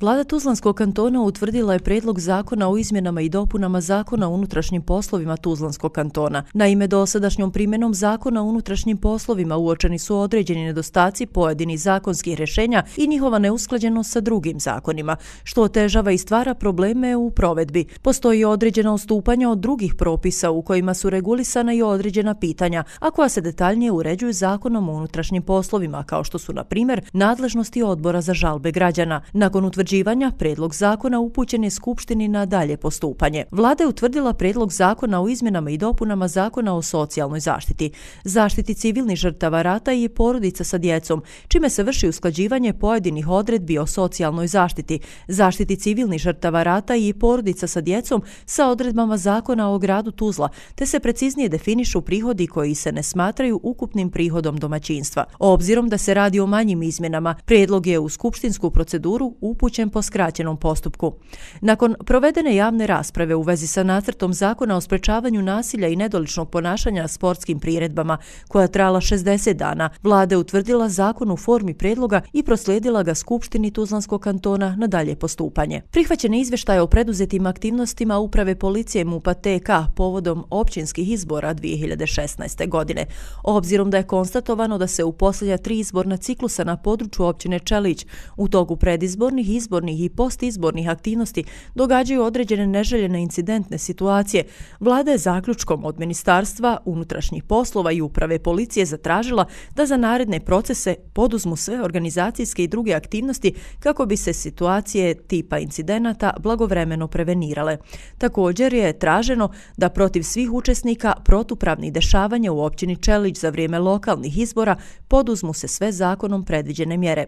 Vlada Tuzlanskog kantona utvrdila je predlog zakona o izmjenama i dopunama zakona o unutrašnjim poslovima Tuzlanskog kantona. Naime, dosadašnjom primjenom zakona o unutrašnjim poslovima uočeni su određeni nedostaci pojedini zakonskih rješenja i njihova neusklađenost sa drugim zakonima, što otežava i stvara probleme u provedbi. Postoji određena ustupanja od drugih propisa u kojima su regulisana i određena pitanja, a koja se detaljnije uređuju zakonom o unutrašnjim poslovima, kao što su, na primjer, nadležnosti odbora za žalbe građana. Nakon utvrđ utvrđivanja, predlog zakona upućen je Skupštini na dalje postupanje. Vlada je utvrdila predlog zakona o izmjenama i dopunama zakona o socijalnoj zaštiti, zaštiti civilnih žrtava rata i porodica sa djecom, čime se vrši usklađivanje pojedinih odredbi o socijalnoj zaštiti, zaštiti civilnih žrtava rata i porodica sa djecom sa odredbama zakona o gradu Tuzla, te se preciznije definišu prihodi koji se ne smatraju ukupnim prihodom domaćinstva. Obzirom da se radi o manjim izmjenama, predlog je u skupštinsku proceduru upućen upućen po skraćenom postupku. Nakon provedene javne rasprave u vezi sa nacrtom zakona o sprečavanju nasilja i nedoličnog ponašanja na sportskim priredbama, koja trala 60 dana, vlada je utvrdila zakon u formi predloga i proslijedila ga Skupštini Tuzlanskog kantona na dalje postupanje. Prihvaćene izveštaje o preduzetim aktivnostima uprave policije MUPA TK povodom općinskih izbora 2016. godine. Obzirom da je konstatovano da se u posljednja tri izborna ciklusa na području općine Čelić u togu predizbornih izbora izbornih i postizbornih aktivnosti događaju određene neželjene incidentne situacije, vlada je zaključkom od Ministarstva unutrašnjih poslova i uprave policije zatražila da za naredne procese poduzmu sve organizacijske i druge aktivnosti kako bi se situacije tipa incidenata blagovremeno prevenirale. Također je traženo da protiv svih učesnika protupravnih dešavanja u općini Čelić za vrijeme lokalnih izbora poduzmu se sve zakonom predviđene mjere.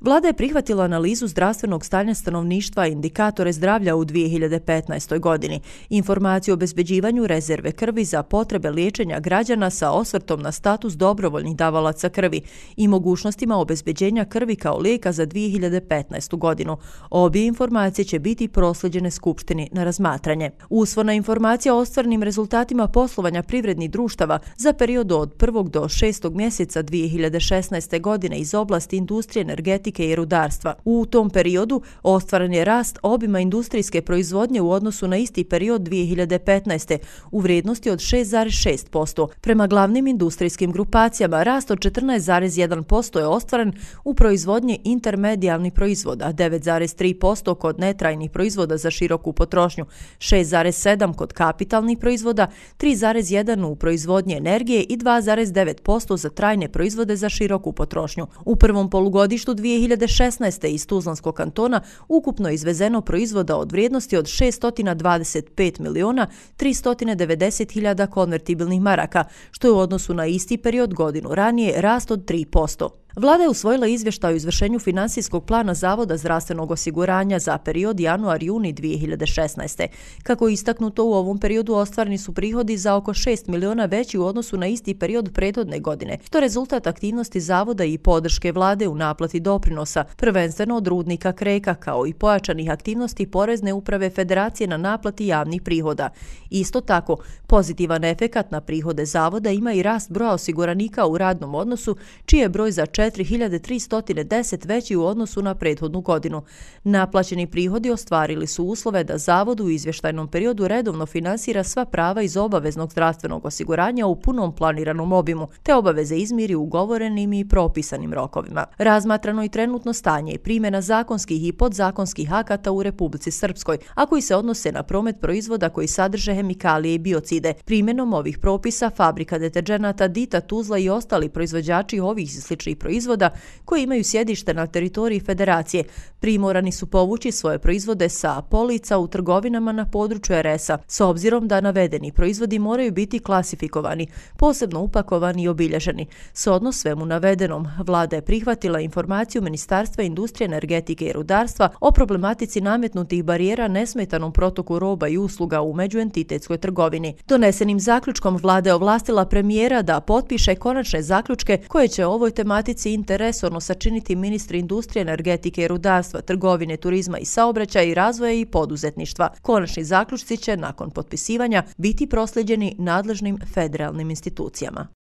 Vlada je prihvatila analizu zdravstveno duševnog stanja stanovništva indikatore zdravlja u 2015. godini, informaciju o bezbeđivanju rezerve krvi za potrebe liječenja građana sa osvrtom na status dobrovoljnih davalaca krvi i mogućnostima obezbeđenja krvi kao lijeka za 2015. godinu. Obje informacije će biti prosleđene Skupštini na razmatranje. Usvona informacija o ostvarnim rezultatima poslovanja privrednih društava za period od 1. do 6. mjeseca 2016. godine iz oblasti industrije, energetike i rudarstva. U tom periodu periodu ostvaran je rast obima industrijske proizvodnje u odnosu na isti period 2015. u vrednosti od 6,6%. Prema glavnim industrijskim grupacijama, rast od 14,1% je ostvaran u proizvodnje intermedijalnih proizvoda, 9,3% kod netrajnih proizvoda za široku potrošnju, 6,7% kod kapitalnih proizvoda, 3,1% u proizvodnje energije i 2,9% za trajne proizvode za široku potrošnju. U prvom polugodištu 2016. iz Tuzlanskog kantona tona ukupno izvezeno proizvoda od vrijednosti od 625 miliona 390 hiljada konvertibilnih maraka, što je u odnosu na isti period godinu ranije rast od 3%. Vlada je usvojila izvještaj o izvršenju finansijskog plana Zavoda zdravstvenog osiguranja za period januar-juni 2016. Kako je istaknuto, u ovom periodu ostvarni su prihodi za oko 6 miliona veći u odnosu na isti period predodne godine, što rezultat aktivnosti Zavoda i podrške vlade u naplati doprinosa, prvenstveno od rudnika kreka, kao i pojačanih aktivnosti Porezne uprave Federacije na naplati javnih prihoda. Isto tako, pozitivan efekat na prihode Zavoda ima i rast broja osiguranika u radnom odnosu, čiji je broj za 4 4310 veći u odnosu na prethodnu godinu. Naplaćeni prihodi ostvarili su uslove da Zavod u izvještajnom periodu redovno finansira sva prava iz obaveznog zdravstvenog osiguranja u punom planiranom obimu, te obaveze izmiri ugovorenim i propisanim rokovima. Razmatrano je trenutno stanje i primjena zakonskih i podzakonskih akata u Republici Srpskoj, a koji se odnose na promet proizvoda koji sadrže hemikalije i biocide. Primjenom ovih propisa fabrika deteđenata Dita Tuzla i ostali proizvođači ovih sličnih proizvoda proizvoda koji imaju sjedište na teritoriji Federacije. Primorani su povući svoje proizvode sa polica u trgovinama na području RS-a, s obzirom da navedeni proizvodi moraju biti klasifikovani, posebno upakovani i obilježeni. S odnos svemu navedenom, vlada je prihvatila informaciju Ministarstva industrije, energetike i rudarstva o problematici nametnutih barijera nesmetanom protoku roba i usluga u međuentitetskoj trgovini. Donesenim zaključkom vlada je ovlastila premijera da potpiše konačne zaključke koje će ovoj tematici će interresorno sačiniti ministri industrije, energetike, rudarstva, trgovine, turizma i saobraćaja i razvoja i poduzetništva. Konačni zaključci će, nakon potpisivanja, biti prosljeđeni nadležnim federalnim institucijama.